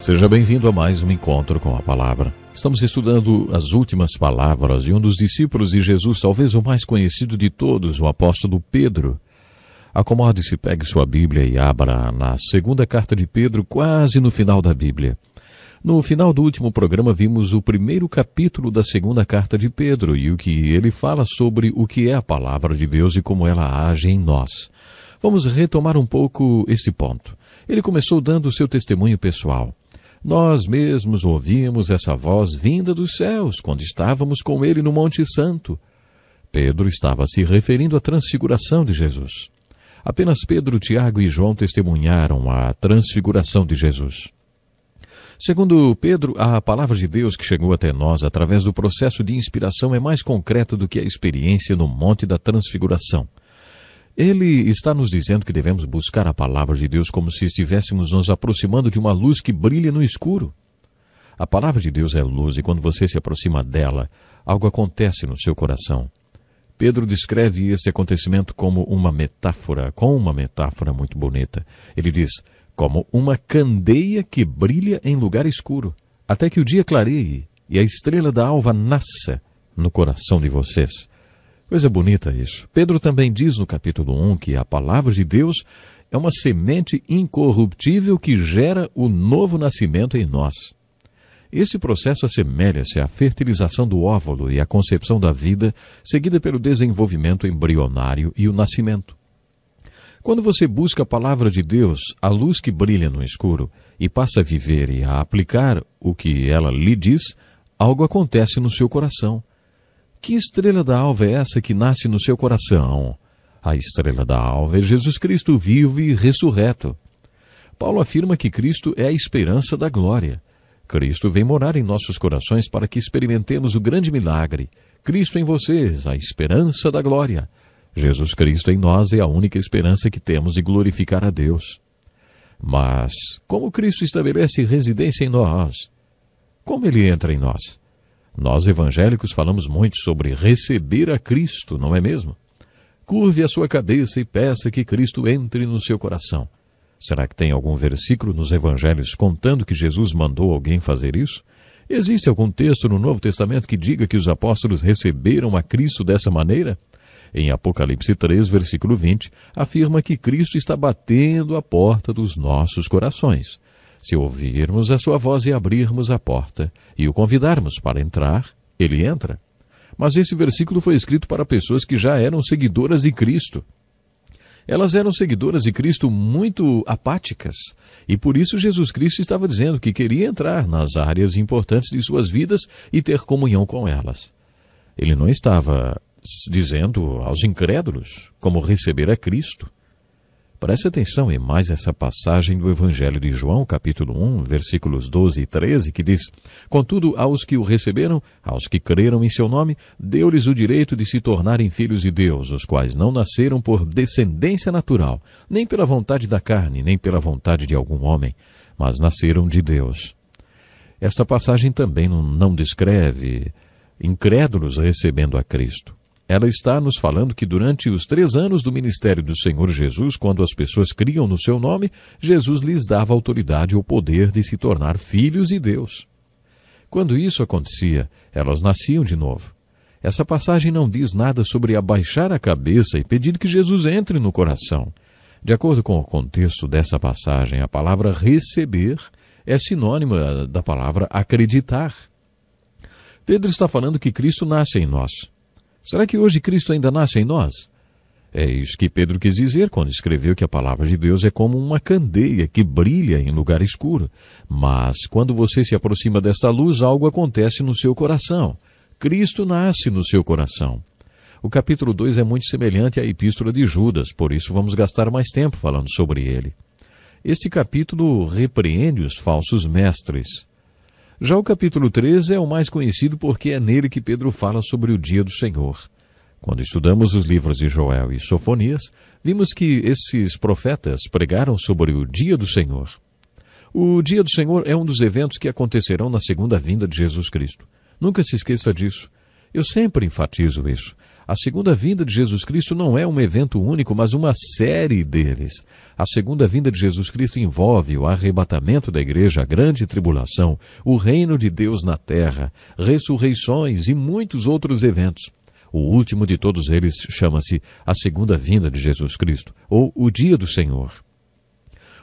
Seja bem-vindo a mais um encontro com a palavra. Estamos estudando as últimas palavras de um dos discípulos de Jesus, talvez o mais conhecido de todos, o apóstolo Pedro. Acomode-se, pegue sua Bíblia e abra na segunda carta de Pedro, quase no final da Bíblia. No final do último programa vimos o primeiro capítulo da segunda carta de Pedro e o que ele fala sobre o que é a palavra de Deus e como ela age em nós. Vamos retomar um pouco este ponto. Ele começou dando o seu testemunho pessoal. Nós mesmos ouvimos essa voz vinda dos céus quando estávamos com ele no Monte Santo. Pedro estava se referindo à transfiguração de Jesus. Apenas Pedro, Tiago e João testemunharam a transfiguração de Jesus. Segundo Pedro, a palavra de Deus que chegou até nós através do processo de inspiração é mais concreta do que a experiência no Monte da Transfiguração. Ele está nos dizendo que devemos buscar a palavra de Deus como se estivéssemos nos aproximando de uma luz que brilha no escuro. A palavra de Deus é luz e quando você se aproxima dela, algo acontece no seu coração. Pedro descreve esse acontecimento como uma metáfora, com uma metáfora muito bonita. Ele diz: como uma candeia que brilha em lugar escuro, até que o dia clareie e a estrela da alva nasça no coração de vocês. Coisa bonita isso. Pedro também diz no capítulo 1 que a palavra de Deus é uma semente incorruptível que gera o novo nascimento em nós. Esse processo assemelha-se à fertilização do óvulo e à concepção da vida, seguida pelo desenvolvimento embrionário e o nascimento. Quando você busca a palavra de Deus, a luz que brilha no escuro, e passa a viver e a aplicar o que ela lhe diz, algo acontece no seu coração que estrela da alva é essa que nasce no seu coração? A estrela da alva é Jesus Cristo vivo e ressurreto. Paulo afirma que Cristo é a esperança da glória. Cristo vem morar em nossos corações para que experimentemos o grande milagre. Cristo em vocês, a esperança da glória. Jesus Cristo em nós é a única esperança que temos de glorificar a Deus. Mas como Cristo estabelece residência em nós? Como ele entra em nós? Nós evangélicos falamos muito sobre receber a Cristo, não é mesmo? Curve a sua cabeça e peça que Cristo entre no seu coração. Será que tem algum versículo nos evangelhos contando que Jesus mandou alguém fazer isso? Existe algum texto no Novo Testamento que diga que os apóstolos receberam a Cristo dessa maneira? Em Apocalipse 3, versículo 20, afirma que Cristo está batendo a porta dos nossos corações. Se ouvirmos a sua voz e abrirmos a porta e o convidarmos para entrar, ele entra. Mas esse versículo foi escrito para pessoas que já eram seguidoras de Cristo. Elas eram seguidoras de Cristo muito apáticas, e por isso Jesus Cristo estava dizendo que queria entrar nas áreas importantes de suas vidas e ter comunhão com elas. Ele não estava dizendo aos incrédulos como receber a Cristo. Preste atenção em mais essa passagem do Evangelho de João, capítulo 1, versículos 12 e 13, que diz: Contudo, aos que o receberam, aos que creram em seu nome, deu-lhes o direito de se tornarem filhos de Deus, os quais não nasceram por descendência natural, nem pela vontade da carne, nem pela vontade de algum homem, mas nasceram de Deus. Esta passagem também não descreve incrédulos recebendo a Cristo. Ela está nos falando que durante os três anos do ministério do Senhor Jesus, quando as pessoas criam no seu nome, Jesus lhes dava autoridade ou poder de se tornar filhos de Deus. Quando isso acontecia, elas nasciam de novo. Essa passagem não diz nada sobre abaixar a cabeça e pedir que Jesus entre no coração. De acordo com o contexto dessa passagem, a palavra receber é sinônima eh, da palavra acreditar. Pedro está falando que Cristo nasce em nós. Será que hoje Cristo ainda nasce em nós? É isso que Pedro quis dizer quando escreveu que a palavra de Deus é como uma candeia que brilha em lugar escuro. Mas quando você se aproxima desta luz, algo acontece no seu coração. Cristo nasce no seu coração. O capítulo 2 é muito semelhante à epístola de Judas, por isso vamos gastar mais tempo falando sobre ele. Este capítulo repreende os falsos mestres. Já o capítulo 13 é o mais conhecido porque é nele que Pedro fala sobre o dia do Senhor. Quando estudamos os livros de Joel e Sofonias, vimos que esses profetas pregaram sobre o dia do Senhor. O dia do Senhor é um dos eventos que acontecerão na segunda vinda de Jesus Cristo. Nunca se esqueça disso. Eu sempre enfatizo isso. A segunda vinda de Jesus Cristo não é um evento único, mas uma série deles. A segunda vinda de Jesus Cristo envolve o arrebatamento da igreja, a grande tribulação, o reino de Deus na terra, ressurreições e muitos outros eventos. O último de todos eles chama-se a segunda vinda de Jesus Cristo, ou o dia do Senhor.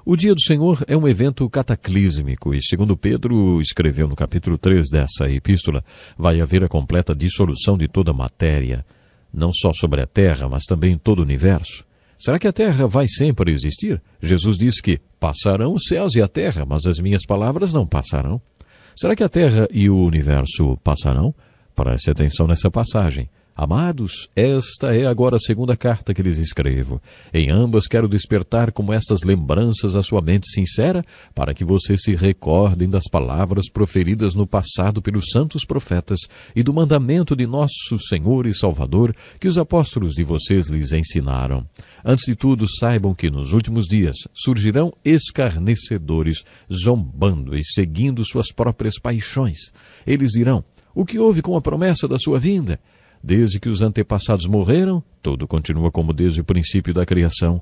O Dia do Senhor é um evento cataclísmico e, segundo Pedro escreveu no capítulo 3 dessa epístola, vai haver a completa dissolução de toda a matéria, não só sobre a terra, mas também em todo o universo. Será que a terra vai sempre existir? Jesus diz que passarão os céus e a terra, mas as minhas palavras não passarão. Será que a terra e o universo passarão? Preste atenção nessa passagem. Amados, esta é agora a segunda carta que lhes escrevo. Em ambas quero despertar como estas lembranças a sua mente sincera, para que vocês se recordem das palavras proferidas no passado pelos santos profetas e do mandamento de nosso Senhor e Salvador que os apóstolos de vocês lhes ensinaram. Antes de tudo, saibam que nos últimos dias surgirão escarnecedores, zombando e seguindo suas próprias paixões. Eles dirão: O que houve com a promessa da sua vinda? Desde que os antepassados morreram, tudo continua como desde o princípio da criação.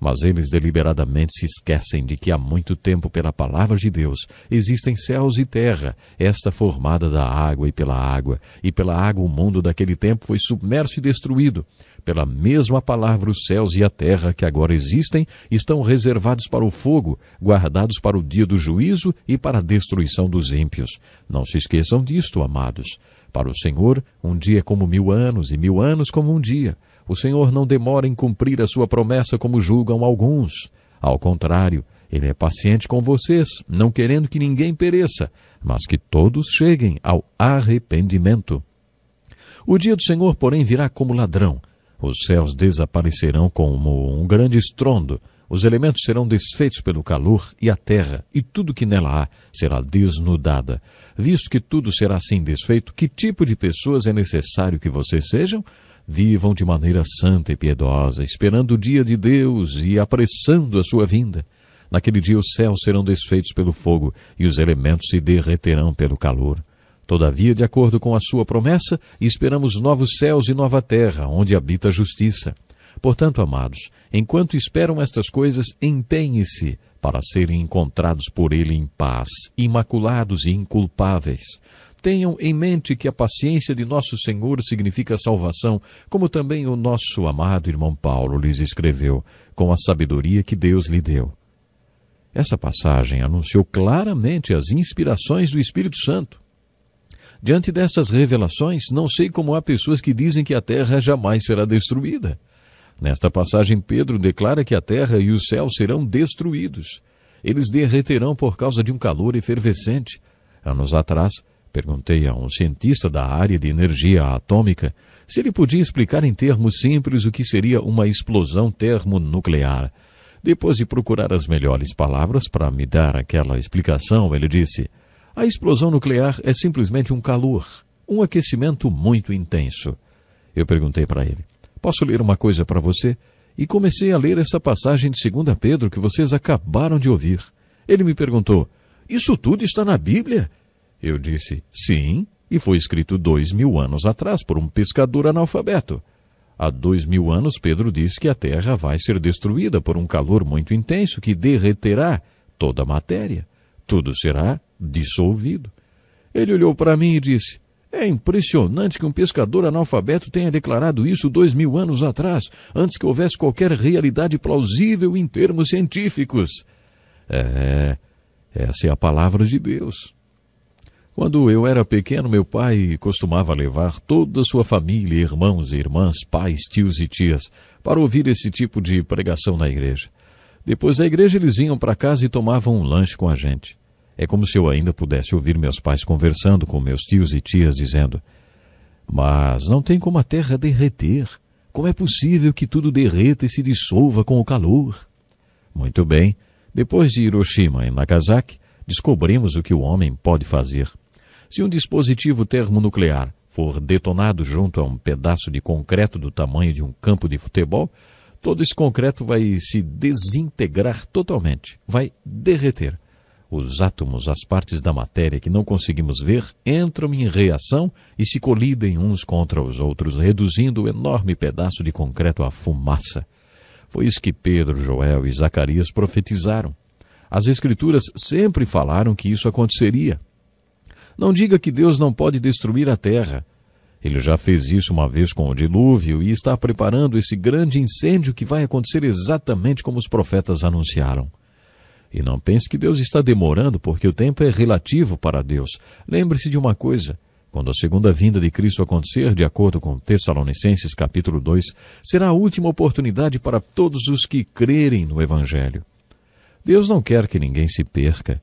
Mas eles deliberadamente se esquecem de que há muito tempo, pela palavra de Deus, existem céus e terra, esta formada da água e pela água, e pela água o mundo daquele tempo foi submerso e destruído. Pela mesma palavra, os céus e a terra que agora existem estão reservados para o fogo, guardados para o dia do juízo e para a destruição dos ímpios. Não se esqueçam disto, amados. Para o Senhor, um dia é como mil anos, e mil anos como um dia. O Senhor não demora em cumprir a sua promessa como julgam alguns. Ao contrário, ele é paciente com vocês, não querendo que ninguém pereça, mas que todos cheguem ao arrependimento. O dia do Senhor, porém, virá como ladrão. Os céus desaparecerão como um grande estrondo, os elementos serão desfeitos pelo calor e a terra, e tudo que nela há será desnudada. Visto que tudo será assim desfeito, que tipo de pessoas é necessário que vocês sejam? Vivam de maneira santa e piedosa, esperando o dia de Deus e apressando a sua vinda. Naquele dia os céus serão desfeitos pelo fogo e os elementos se derreterão pelo calor. Todavia, de acordo com a sua promessa, esperamos novos céus e nova terra, onde habita a justiça. Portanto, amados, Enquanto esperam estas coisas, empenhe-se para serem encontrados por ele em paz, imaculados e inculpáveis. Tenham em mente que a paciência de nosso Senhor significa salvação, como também o nosso amado irmão Paulo lhes escreveu, com a sabedoria que Deus lhe deu. Essa passagem anunciou claramente as inspirações do Espírito Santo. Diante dessas revelações, não sei como há pessoas que dizem que a terra jamais será destruída. Nesta passagem, Pedro declara que a terra e o céu serão destruídos. Eles derreterão por causa de um calor efervescente. Anos atrás, perguntei a um cientista da área de energia atômica se ele podia explicar em termos simples o que seria uma explosão termonuclear. Depois de procurar as melhores palavras para me dar aquela explicação, ele disse: A explosão nuclear é simplesmente um calor, um aquecimento muito intenso. Eu perguntei para ele: Posso ler uma coisa para você? E comecei a ler essa passagem de 2 Pedro que vocês acabaram de ouvir. Ele me perguntou: Isso tudo está na Bíblia? Eu disse: Sim, e foi escrito dois mil anos atrás por um pescador analfabeto. Há dois mil anos, Pedro disse que a terra vai ser destruída por um calor muito intenso que derreterá toda a matéria. Tudo será dissolvido. Ele olhou para mim e disse: é impressionante que um pescador analfabeto tenha declarado isso dois mil anos atrás, antes que houvesse qualquer realidade plausível em termos científicos. É, essa é a palavra de Deus. Quando eu era pequeno, meu pai costumava levar toda a sua família, irmãos e irmãs, pais, tios e tias, para ouvir esse tipo de pregação na igreja. Depois da igreja, eles vinham para casa e tomavam um lanche com a gente. É como se eu ainda pudesse ouvir meus pais conversando com meus tios e tias, dizendo: Mas não tem como a terra derreter. Como é possível que tudo derreta e se dissolva com o calor? Muito bem, depois de Hiroshima e Nagasaki, descobrimos o que o homem pode fazer. Se um dispositivo termonuclear for detonado junto a um pedaço de concreto do tamanho de um campo de futebol, todo esse concreto vai se desintegrar totalmente, vai derreter os átomos, as partes da matéria que não conseguimos ver, entram em reação e se colidem uns contra os outros, reduzindo o enorme pedaço de concreto à fumaça. Foi isso que Pedro, Joel e Zacarias profetizaram. As Escrituras sempre falaram que isso aconteceria. Não diga que Deus não pode destruir a terra. Ele já fez isso uma vez com o dilúvio e está preparando esse grande incêndio que vai acontecer exatamente como os profetas anunciaram. E não pense que Deus está demorando, porque o tempo é relativo para Deus. Lembre-se de uma coisa: quando a segunda vinda de Cristo acontecer, de acordo com Tessalonicenses capítulo 2, será a última oportunidade para todos os que crerem no evangelho. Deus não quer que ninguém se perca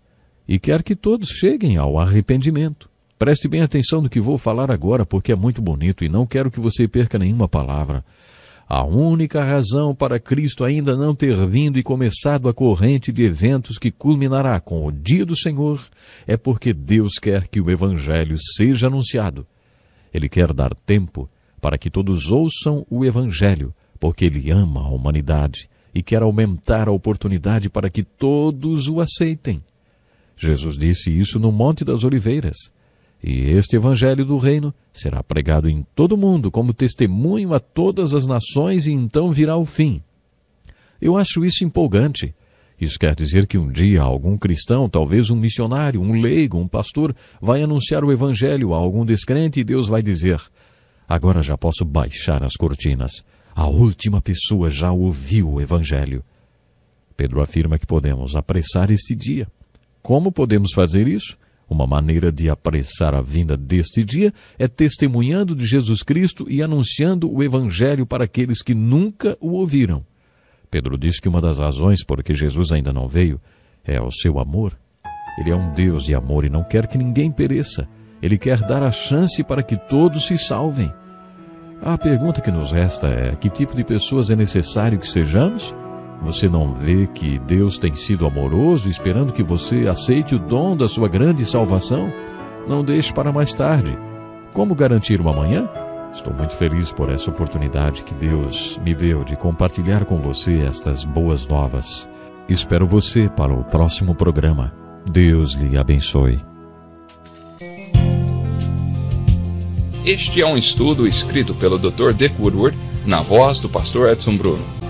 e quer que todos cheguem ao arrependimento. Preste bem atenção no que vou falar agora, porque é muito bonito e não quero que você perca nenhuma palavra. A única razão para Cristo ainda não ter vindo e começado a corrente de eventos que culminará com o dia do Senhor é porque Deus quer que o Evangelho seja anunciado. Ele quer dar tempo para que todos ouçam o Evangelho, porque Ele ama a humanidade e quer aumentar a oportunidade para que todos o aceitem. Jesus disse isso no Monte das Oliveiras. E este evangelho do reino será pregado em todo o mundo como testemunho a todas as nações e então virá o fim. Eu acho isso empolgante. Isso quer dizer que um dia algum cristão, talvez um missionário, um leigo, um pastor, vai anunciar o evangelho a algum descrente e Deus vai dizer: Agora já posso baixar as cortinas. A última pessoa já ouviu o evangelho. Pedro afirma que podemos apressar este dia. Como podemos fazer isso? Uma maneira de apressar a vinda deste dia é testemunhando de Jesus Cristo e anunciando o Evangelho para aqueles que nunca o ouviram. Pedro diz que uma das razões por que Jesus ainda não veio é o seu amor. Ele é um Deus de amor e não quer que ninguém pereça. Ele quer dar a chance para que todos se salvem. A pergunta que nos resta é: que tipo de pessoas é necessário que sejamos? Você não vê que Deus tem sido amoroso, esperando que você aceite o dom da sua grande salvação? Não deixe para mais tarde. Como garantir uma manhã? Estou muito feliz por essa oportunidade que Deus me deu de compartilhar com você estas boas novas. Espero você para o próximo programa. Deus lhe abençoe. Este é um estudo escrito pelo Dr. Dick Woodward, na voz do pastor Edson Bruno.